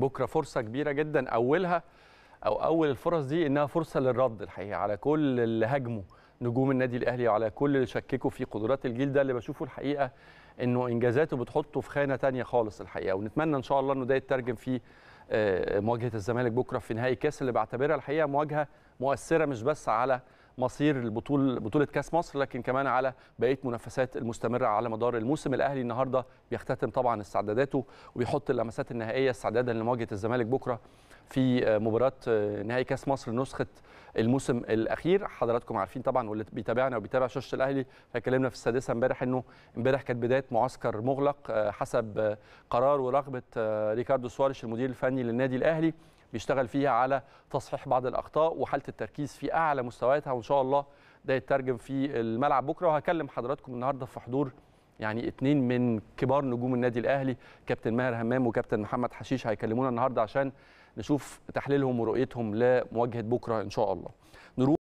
بكره فرصه كبيره جدا اولها او اول الفرص دي انها فرصه للرد الحقيقه على كل اللي هاجمه نجوم النادي الاهلي وعلى كل اللي شككوا في قدرات الجيل ده اللي بشوفه الحقيقه انه انجازاته بتحطه في خانه ثانيه خالص الحقيقه ونتمنى ان شاء الله انه ده يترجم في آه، مواجهه الزمالك بكره في نهائي كاس اللي بعتبرها الحقيقه مواجهه مؤثره مش بس على مصير البطول بطوله كاس مصر لكن كمان على بقيه منافسات المستمره على مدار الموسم الاهلي النهارده بيختتم طبعا استعداداته وبيحط اللمسات النهائيه استعدادا لمواجهه الزمالك بكره في آه، مباراه آه، نهائي كاس مصر نسخه الموسم الاخير حضراتكم عارفين طبعا واللي بيتابعنا وبيتابع شاشه الاهلي فكلمنا في السادسه امبارح انه امبارح كانت بدايه معسكر مغلق آه، حسب قرار ورغبه ريكاردو سواريش المدير الفني للنادي الاهلي بيشتغل فيها على تصحيح بعض الاخطاء وحاله التركيز في اعلى مستوياتها وان شاء الله ده يترجم في الملعب بكره وهكلم حضراتكم النهارده في حضور يعني اثنين من كبار نجوم النادي الاهلي كابتن ماهر همام وكابتن محمد حشيش هيكلمونا النهارده عشان نشوف تحليلهم ورؤيتهم لمواجهه بكره ان شاء الله نروح